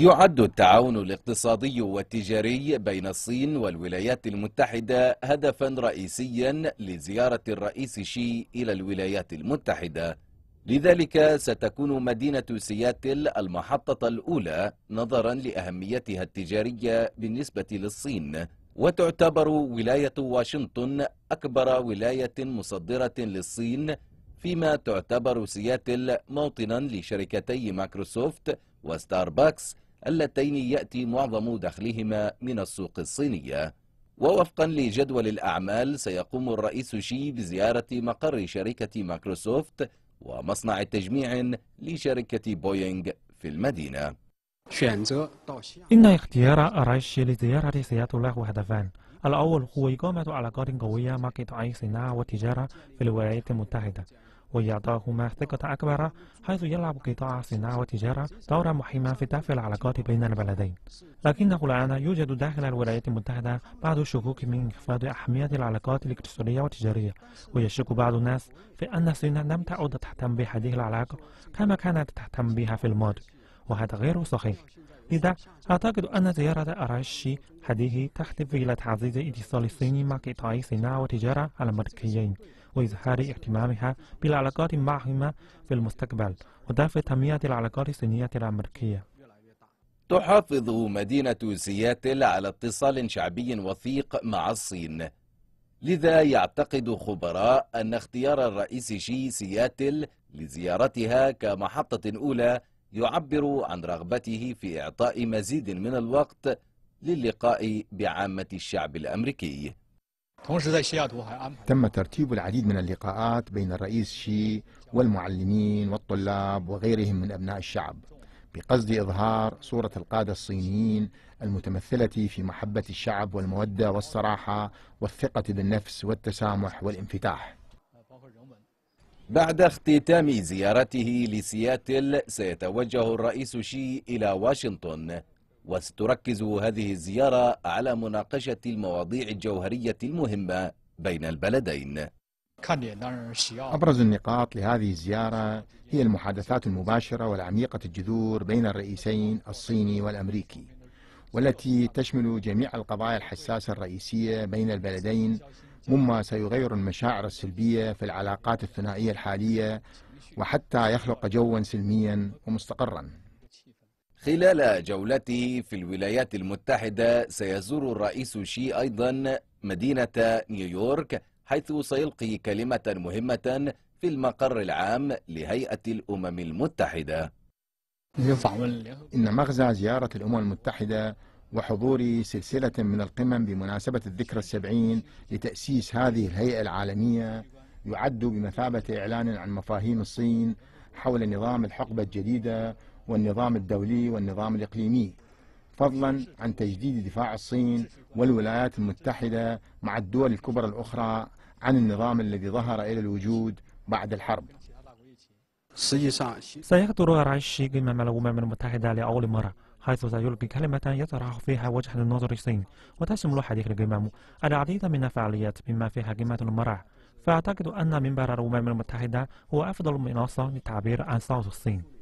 يعد التعاون الاقتصادي والتجاري بين الصين والولايات المتحدة هدفا رئيسيا لزيارة الرئيس شي إلى الولايات المتحدة لذلك ستكون مدينة سياتل المحطة الأولى نظرا لأهميتها التجارية بالنسبة للصين وتعتبر ولاية واشنطن أكبر ولاية مصدرة للصين فيما تعتبر سياتل موطنا لشركتي مايكروسوفت وستاربكس اللتين يأتي معظم دخلهما من السوق الصينية ووفقا لجدول الأعمال سيقوم الرئيس شي بزيارة مقر شركة مايكروسوفت ومصنع تجميع لشركة بوينغ في المدينة إن اختيار الرئيس لزيارة سياتل له هدفان الأول هو إقامة علاقات قوية مع قطاع الصناعة والتجارة في الولايات المتحدة ويعطاهما ثقة أكبر حيث يلعب قطاع الصناعة والتجارة دورا مهما في دفع العلاقات بين البلدين لكنه الآن يوجد داخل الولايات المتحدة بعض الشكوك من انخفاض أهمية العلاقات الاقتصادية والتجارية ويشك بعض الناس في أن الصين لم تعد تهتم بهذه العلاقة كما كانت تهتم بها في الماضي وهذا غير صحيح لذا أعتقد أن زيارة أراشي هذه تهدف إلى تعزيز اتصال الصين مع قطاع الصناعة والتجارة الأمريكيين وإظهار اهتمامها بالعلاقات معهما في المستقبل ودفع تنمية العلاقات الصينية الأمريكية تحافظ مدينة سياتل على اتصال شعبي وثيق مع الصين لذا يعتقد خبراء أن اختيار الرئيس شي سياتل لزيارتها كمحطة أولى يعبر عن رغبته في إعطاء مزيد من الوقت للقاء بعامة الشعب الأمريكي تم ترتيب العديد من اللقاءات بين الرئيس شي والمعلمين والطلاب وغيرهم من أبناء الشعب بقصد إظهار صورة القادة الصينيين المتمثلة في محبة الشعب والمودة والصراحة والثقة بالنفس والتسامح والانفتاح بعد اختتام زيارته لسياتل سيتوجه الرئيس شي إلى واشنطن وستركز هذه الزيارة على مناقشة المواضيع الجوهرية المهمة بين البلدين أبرز النقاط لهذه الزيارة هي المحادثات المباشرة والعميقة الجذور بين الرئيسين الصيني والأمريكي والتي تشمل جميع القضايا الحساسة الرئيسية بين البلدين مما سيغير المشاعر السلبية في العلاقات الثنائية الحالية وحتى يخلق جوا سلميا ومستقرا خلال جولته في الولايات المتحدة سيزور الرئيس شي أيضا مدينة نيويورك حيث سيلقي كلمة مهمة في المقر العام لهيئة الأمم المتحدة إن مغزى زيارة الأمم المتحدة وحضور سلسلة من القمم بمناسبة الذكرى السبعين لتأسيس هذه الهيئة العالمية يعد بمثابة إعلان عن مفاهيم الصين حول نظام الحقبة الجديدة والنظام الدولي والنظام الإقليمي فضلا عن تجديد دفاع الصين والولايات المتحدة مع الدول الكبرى الأخرى عن النظام الذي ظهر إلى الوجود بعد الحرب سيحضر رئيس الشيخ الأمم المتحدة لأول مرة حيث سيلقي كلمة يطرح فيها وجه الصين وتشمل حديث الجمام العديد من الفعاليات بما فيها جمعة المرع فأعتقد أن منبر الأمم المتحدة هو أفضل منصة للتعبير عن صوت الصين